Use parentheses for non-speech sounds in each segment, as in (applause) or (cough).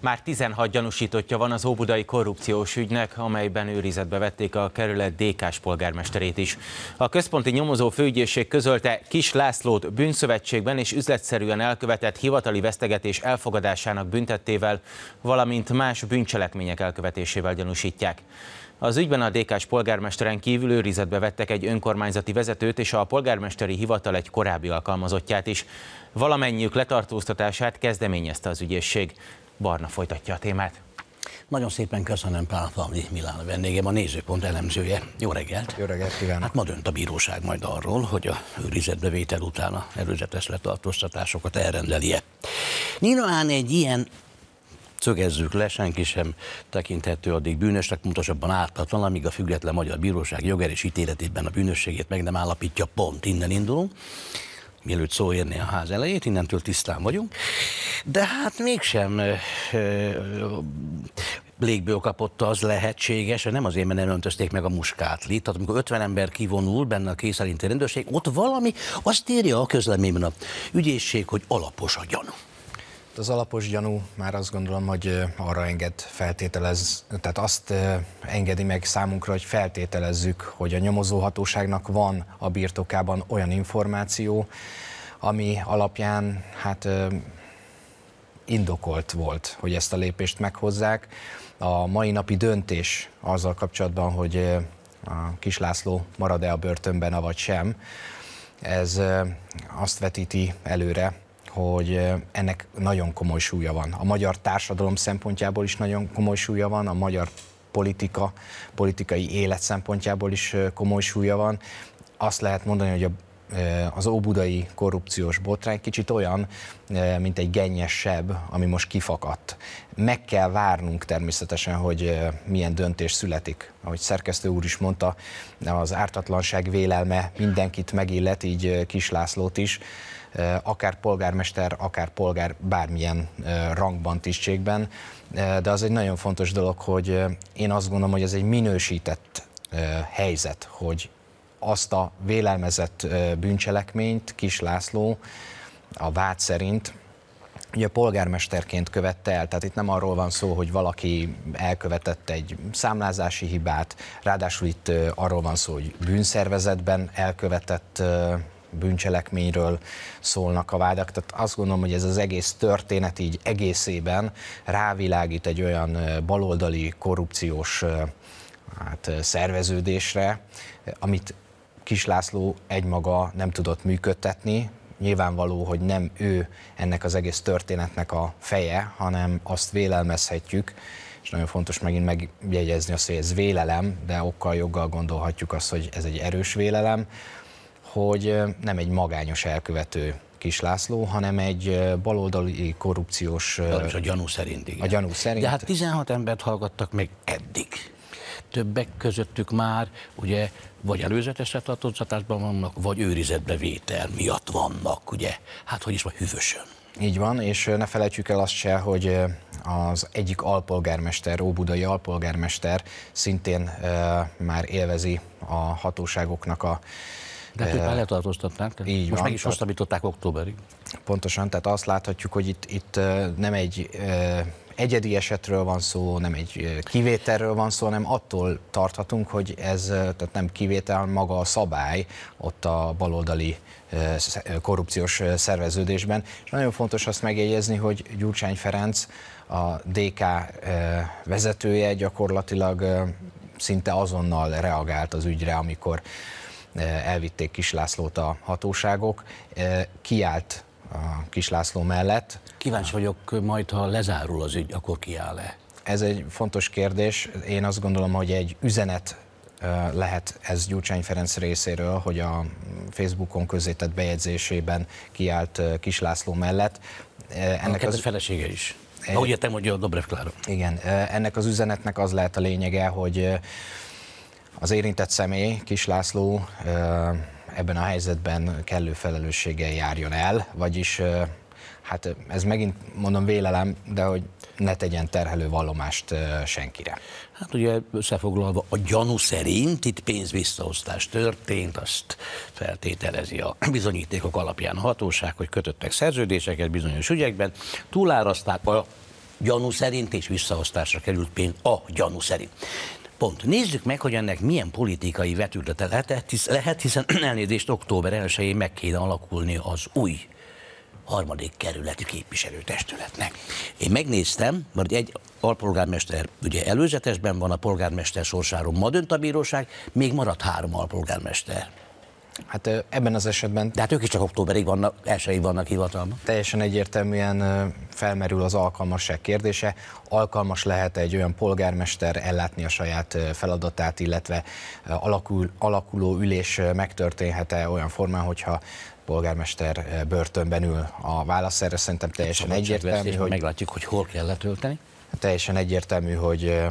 Már 16 gyanúsítottja van az óbudai korrupciós ügynek, amelyben őrizetbe vették a kerület DK-s polgármesterét is. A központi nyomozó főügyészség közölte Kis Lászlót bűnszövetségben és üzletszerűen elkövetett hivatali vesztegetés elfogadásának büntettével, valamint más bűncselekmények elkövetésével gyanúsítják. Az ügyben a DK-s polgármesteren kívül őrizetbe vettek egy önkormányzati vezetőt és a polgármesteri hivatal egy korábbi alkalmazottját is. Valamennyiük letartóztatását kezdeményezte az ügyészség. Barna folytatja a témát. Nagyon szépen köszönöm Pál Pavli Milán a vendégem, a nézőpont elemzője. Jó reggelt! Jó reggelt kívánok! Hát ma dönt a bíróság majd arról, hogy a őrizetbevétel után a előzetes letartóztatásokat elrendelje. Nyilván egy ilyen szögezzük le, senki sem tekinthető addig bűnösnek, pontosabban ártatlan, amíg a független magyar bíróság jogerős ítéletében a bűnösségét meg nem állapítja, pont innen indulunk mielőtt szó érné a ház elejét, innentől tisztán vagyunk. De hát mégsem légből kapott az lehetséges, hogy nem azért, mert nem öntözték meg a muskátlit. Tehát amikor 50 ember kivonul benne a készelinti rendőrség, ott valami azt írja a közleményben a ügyészség, hogy alapos a gyanú az alapos gyanú már azt gondolom, hogy arra enged feltételez, tehát azt engedi meg számunkra, hogy feltételezzük, hogy a nyomozóhatóságnak van a birtokában olyan információ, ami alapján hát indokolt volt, hogy ezt a lépést meghozzák. A mai napi döntés azzal kapcsolatban, hogy a kislászló marad-e a börtönben, avagy sem, ez azt vetíti előre, hogy ennek nagyon komoly súlya van. A magyar társadalom szempontjából is nagyon komoly súlya van, a magyar politika, politikai élet szempontjából is komoly súlya van. Azt lehet mondani, hogy a az óbudai korrupciós botrány kicsit olyan, mint egy gennyes seb, ami most kifakadt. Meg kell várnunk természetesen, hogy milyen döntés születik. Ahogy szerkesztő úr is mondta, az ártatlanság vélelme mindenkit megillet, így Kislászlót is. Eh, akár polgármester, akár polgár bármilyen eh, rangban, tisztségben, eh, de az egy nagyon fontos dolog, hogy én azt gondolom, hogy ez egy minősített helyzet, hogy azt a vélelmezett bűncselekményt Kis László a vád szerint ugye polgármesterként követte el, tehát itt nem arról van szó, hogy valaki elkövetett egy számlázási hibát, ráadásul itt arról van szó, hogy bűnszervezetben elkövetett bűncselekményről szólnak a vádak. Tehát azt gondolom, hogy ez az egész történet így egészében rávilágít egy olyan baloldali korrupciós hát, szerveződésre, amit Kis László egymaga nem tudott működtetni, nyilvánvaló, hogy nem ő ennek az egész történetnek a feje, hanem azt vélelmezhetjük, és nagyon fontos megint megjegyezni azt, hogy ez vélelem, de okkal, joggal gondolhatjuk azt, hogy ez egy erős vélelem, hogy nem egy magányos elkövető Kis László, hanem egy baloldali korrupciós... Legalábbis a gyanú szerint, igen. A gyanú szerint. De hát 16 embert hallgattak meg eddig. Többek közöttük már ugye vagy előzetes letartóztatásban vannak, vagy őrizetbe vétel miatt vannak, ugye? Hát hogy is van, hűvösön. Így van, és ne felejtjük el azt se, hogy az egyik alpolgármester, óbudai alpolgármester szintén már élvezi a hatóságoknak a de hát már letartóztatnák, így most van, meg is hosszabbították októberig. Pontosan, tehát azt láthatjuk, hogy itt, itt nem egy egyedi esetről van szó, nem egy kivételről van szó, hanem attól tarthatunk, hogy ez tehát nem kivétel, maga a szabály ott a baloldali korrupciós szerveződésben. És nagyon fontos azt megjegyezni, hogy Gyurcsány Ferenc, a DK vezetője gyakorlatilag szinte azonnal reagált az ügyre, amikor Eh, elvitték Kislászlót a hatóságok, eh, kiállt a Kislászló mellett. Kíváncsi vagyok majd, ha lezárul az ügy, akkor kiáll-e? Ez egy fontos kérdés. Én azt gondolom, hogy egy üzenet eh, lehet ez Gyurcsány Ferenc részéről, hogy a Facebookon közzétett bejegyzésében kiállt Kislászló mellett. Ennek az... felesége is. Ahogy értem, hogy a Dobrev Klára. Igen, ennek az üzenetnek az lehet a lényege, hogy az érintett személy, Kis László, ebben a helyzetben kellő felelősséggel járjon el, vagyis hát ez megint mondom vélelem, de hogy ne tegyen terhelő vallomást senkire. Hát ugye összefoglalva, a gyanú szerint itt pénzvisszaosztás történt, azt feltételezi a (clears throat) bizonyítékok alapján a hatóság, hogy kötöttek szerződéseket bizonyos ügyekben, túlárazták a gyanú szerint és visszaosztásra került pénz a gyanú szerint. Pont. Nézzük meg, hogy ennek milyen politikai vetülete lehet, hisz, lehet hiszen (clears throat) elnézést október 1-én meg kéne alakulni az új harmadik kerületi képviselőtestületnek. Én megnéztem, mert egy alpolgármester ugye előzetesben van, a polgármester sorsáról ma dönt a bíróság, még maradt három alpolgármester. Hát ebben az esetben... De hát ők is csak októberig vannak, elsőig vannak hivatalban. Teljesen egyértelműen felmerül az alkalmasság kérdése. Alkalmas lehet egy olyan polgármester ellátni a saját feladatát, illetve alakul, alakuló ülés megtörténhet-e olyan formán, hogyha polgármester börtönben ül a válasz erre, szerintem teljesen egyértelmű. Hogy... Meglátjuk, hogy hol kell letölteni. Hát teljesen egyértelmű, hogy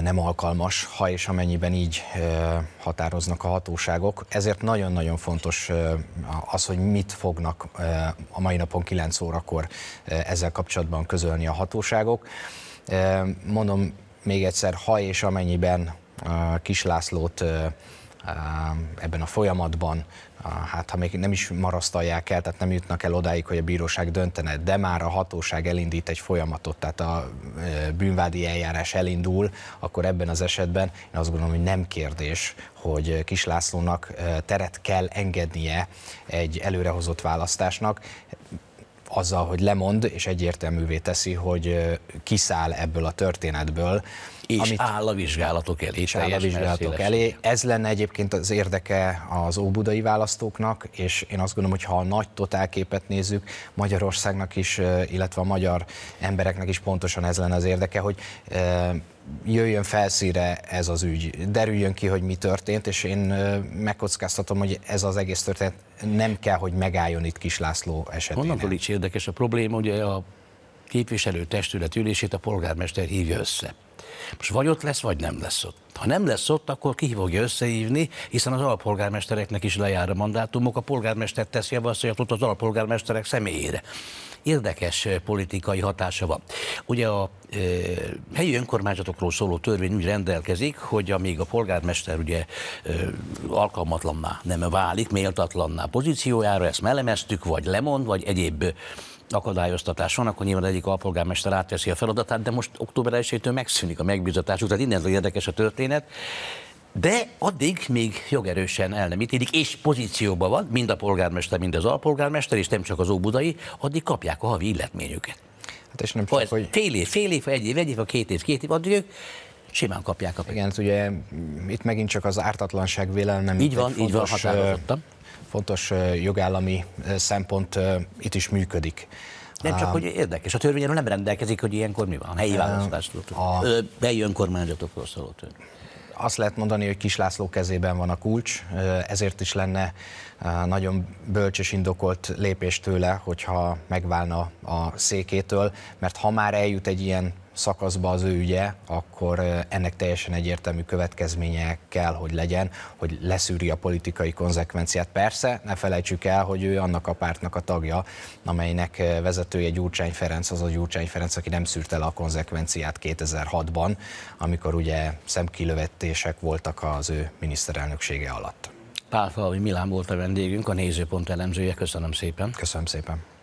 nem alkalmas, ha és amennyiben így határoznak a hatóságok. Ezért nagyon-nagyon fontos az, hogy mit fognak a mai napon 9 órakor ezzel kapcsolatban közölni a hatóságok. Mondom még egyszer, ha és amennyiben Kis Lászlót ebben a folyamatban, hát ha még nem is marasztalják el, tehát nem jutnak el odáig, hogy a bíróság döntene, de már a hatóság elindít egy folyamatot, tehát a bűnvádi eljárás elindul, akkor ebben az esetben én azt gondolom, hogy nem kérdés, hogy Kislászlónak teret kell engednie egy előrehozott választásnak, azzal, hogy lemond, és egyértelművé teszi, hogy kiszáll ebből a történetből, és amit, áll a vizsgálatok elé. És áll a vizsgálatok elé. Ez lenne egyébként az érdeke az óbudai választóknak, és én azt gondolom, hogy ha a nagy totálképet nézzük, Magyarországnak is, illetve a magyar embereknek is pontosan ez lenne az érdeke, hogy jöjjön felszíre ez az ügy, derüljön ki, hogy mi történt, és én megkockáztatom, hogy ez az egész történet nem kell, hogy megálljon itt Kis László esetén. Onnantól is érdekes a probléma, ugye a képviselő testület ülését a polgármester hívja össze. Most vagy ott lesz, vagy nem lesz ott. Ha nem lesz ott, akkor ki fogja összehívni, hiszen az alpolgármestereknek is lejár a mandátumok, a polgármester tesz javaslatot az alpolgármesterek személyére. Érdekes eh, politikai hatása van. Ugye a e, helyi önkormányzatokról szóló törvény úgy rendelkezik, hogy amíg a polgármester ugye e, alkalmatlanná nem válik, méltatlanná pozíciójára, ezt melemeztük, vagy lemond, vagy egyéb akadályoztatás van, akkor nyilván egyik alpolgármester átveszi a feladatát, de most október 1-től megszűnik a megbízatásuk, tehát innen érdekes a történet. De addig még jogerősen el nem ítélik, és pozícióban van, mind a polgármester, mind az alpolgármester, és nem csak az óbudai, addig kapják a havi illetményüket. Hát és nem csak, ha hogy... Fél év, fél év, egy év, egy év, két év, két év, addig ők simán kapják a pénzt. Igen, ugye itt megint csak az ártatlanság vélelme. Így van, így van, határozottan fontos jogállami szempont itt is működik. Nem csak, hogy érdekes. A törvényről nem rendelkezik, hogy ilyenkor mi van. Helyi választástól, a... helyi önkormányzatokról szóló törvény azt lehet mondani, hogy kis László kezében van a kulcs, ezért is lenne nagyon bölcs és indokolt lépés tőle, hogyha megválna a székétől, mert ha már eljut egy ilyen szakaszba az ő ügye, akkor ennek teljesen egyértelmű következménye kell, hogy legyen, hogy leszűri a politikai konzekvenciát. Persze, ne felejtsük el, hogy ő annak a pártnak a tagja, amelynek vezetője Gyurcsány Ferenc, az a Gyurcsány Ferenc, aki nem szűrt el a konzekvenciát 2006-ban, amikor ugye szemkilövetések voltak az ő miniszterelnöksége alatt. Pál Falvi Milán volt a vendégünk, a nézőpont elemzője. Köszönöm szépen. Köszönöm szépen.